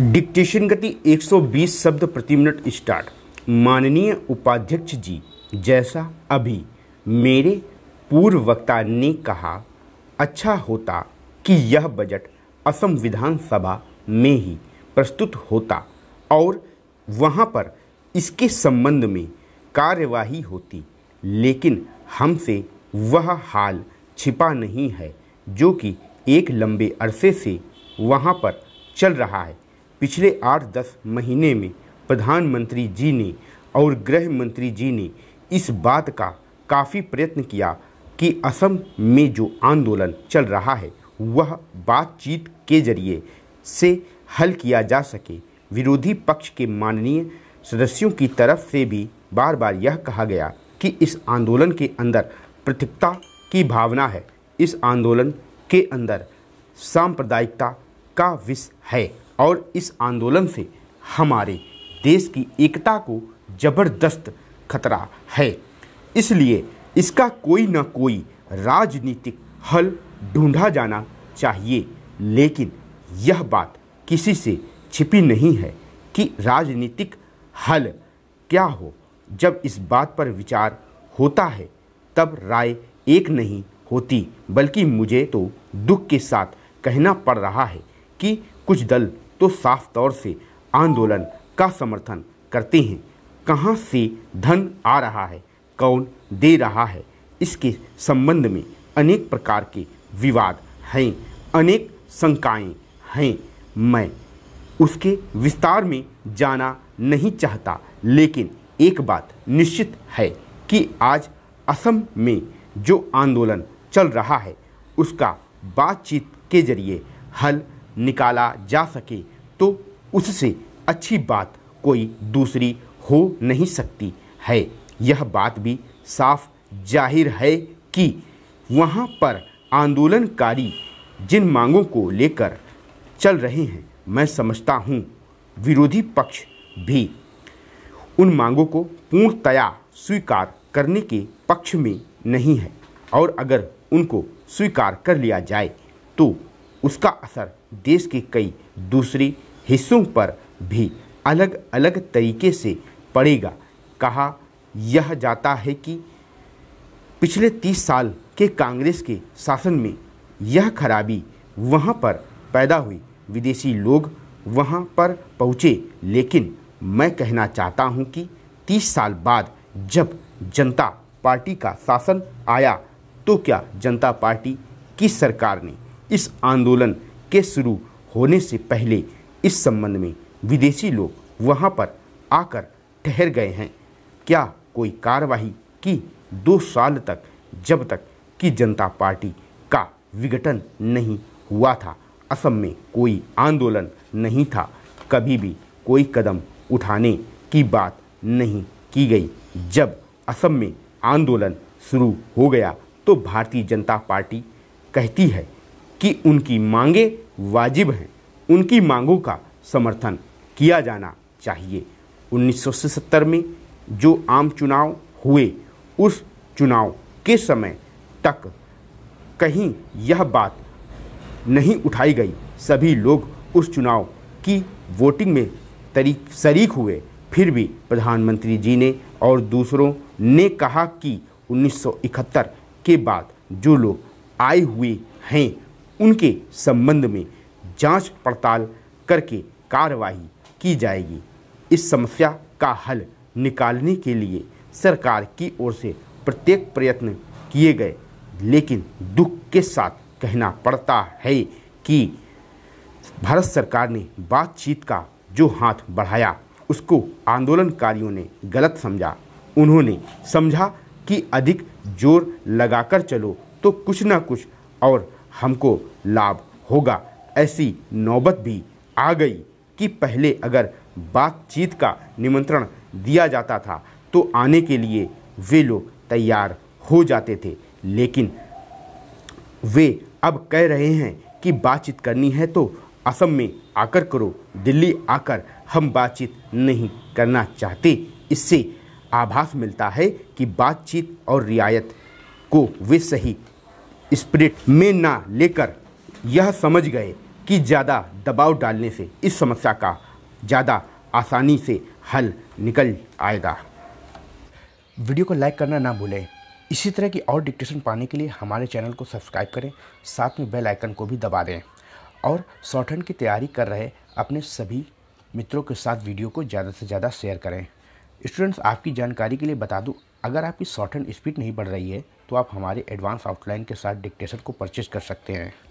dictation गति 120 शब्द प्रति मिनट स्टार्ट माननीय उपाध्यक्ष जी जैसा अभी मेरे पूर्व वक्ता ने कहा अच्छा होता कि यह बजट असम विधानसभा में ही प्रस्तुत होता और वहाँ पर इसके संबंध में कार्यवाही होती लेकिन हमसे वह हाल छिपा नहीं है जो कि एक लंबे अरसे से वहाँ पर चल रहा है पिछले आठ दस महीने में प्रधानमंत्री जी ने और गृह मंत्री जी ने इस बात का काफ़ी प्रयत्न किया कि असम में जो आंदोलन चल रहा है वह बातचीत के जरिए से हल किया जा सके विरोधी पक्ष के माननीय सदस्यों की तरफ से भी बार बार यह कहा गया कि इस आंदोलन के अंदर पृथकता की भावना है इस आंदोलन के अंदर सांप्रदायिकता का विष है और इस आंदोलन से हमारे देश की एकता को जबरदस्त खतरा है इसलिए इसका कोई ना कोई राजनीतिक हल ढूंढा जाना चाहिए लेकिन यह बात किसी से छिपी नहीं है कि राजनीतिक हल क्या हो जब इस बात पर विचार होता है तब राय एक नहीं होती बल्कि मुझे तो दुख के साथ कहना पड़ रहा है कि कुछ दल तो साफ तौर से आंदोलन का समर्थन करते हैं कहाँ से धन आ रहा है कौन दे रहा है इसके संबंध में अनेक प्रकार के विवाद हैं अनेक शंकाएँ हैं मैं उसके विस्तार में जाना नहीं चाहता लेकिन एक बात निश्चित है कि आज असम में जो आंदोलन चल रहा है उसका बातचीत के जरिए हल निकाला जा सके तो उससे अच्छी बात कोई दूसरी हो नहीं सकती है यह बात भी साफ जाहिर है कि वहाँ पर आंदोलनकारी जिन मांगों को लेकर चल रहे हैं मैं समझता हूँ विरोधी पक्ष भी उन मांगों को पूर्णतया स्वीकार करने के पक्ष में नहीं है और अगर उनको स्वीकार कर लिया जाए तो उसका असर देश के कई दूसरे हिस्सों पर भी अलग अलग तरीके से पड़ेगा कहा यह जाता है कि पिछले तीस साल के कांग्रेस के शासन में यह खराबी वहाँ पर पैदा हुई विदेशी लोग वहाँ पर पहुँचे लेकिन मैं कहना चाहता हूँ कि तीस साल बाद जब जनता पार्टी का शासन आया तो क्या जनता पार्टी की सरकार ने इस आंदोलन के शुरू होने से पहले इस संबंध में विदेशी लोग वहां पर आकर ठहर गए हैं क्या कोई कार्रवाई की दो साल तक जब तक कि जनता पार्टी का विघटन नहीं हुआ था असम में कोई आंदोलन नहीं था कभी भी कोई कदम उठाने की बात नहीं की गई जब असम में आंदोलन शुरू हो गया तो भारतीय जनता पार्टी कहती है कि उनकी मांगे वाजिब हैं उनकी मांगों का समर्थन किया जाना चाहिए 1977 में जो आम चुनाव हुए उस चुनाव के समय तक कहीं यह बात नहीं उठाई गई सभी लोग उस चुनाव की वोटिंग में तरीक शरीक हुए फिर भी प्रधानमंत्री जी ने और दूसरों ने कहा कि 1971 के बाद जो लोग आए हुए हैं उनके संबंध में जांच पड़ताल करके कार्रवाई की जाएगी इस समस्या का हल निकालने के लिए सरकार की ओर से प्रत्येक प्रयत्न किए गए लेकिन दुख के साथ कहना पड़ता है कि भारत सरकार ने बातचीत का जो हाथ बढ़ाया उसको आंदोलनकारियों ने गलत समझा उन्होंने समझा कि अधिक जोर लगाकर चलो तो कुछ ना कुछ और हमको लाभ होगा ऐसी नौबत भी आ गई कि पहले अगर बातचीत का निमंत्रण दिया जाता था तो आने के लिए वे लोग तैयार हो जाते थे लेकिन वे अब कह रहे हैं कि बातचीत करनी है तो असम में आकर करो दिल्ली आकर हम बातचीत नहीं करना चाहते इससे आभास मिलता है कि बातचीत और रियायत को वे सही स्प्रिट में ना लेकर यह समझ गए कि ज़्यादा दबाव डालने से इस समस्या का ज़्यादा आसानी से हल निकल आएगा वीडियो को लाइक करना ना भूलें इसी तरह की और डिक्टेशन पाने के लिए हमारे चैनल को सब्सक्राइब करें साथ में बेल आइकन को भी दबा दें और शॉर्ट की तैयारी कर रहे अपने सभी मित्रों के साथ वीडियो को ज़्यादा से ज़्यादा शेयर करें स्टूडेंट्स आपकी जानकारी के लिए बता दूं अगर आपकी शॉर्ट स्पीड नहीं बढ़ रही है तो आप हमारे एडवांस आउटलाइन के साथ डिक्टेशन को परचेज कर सकते हैं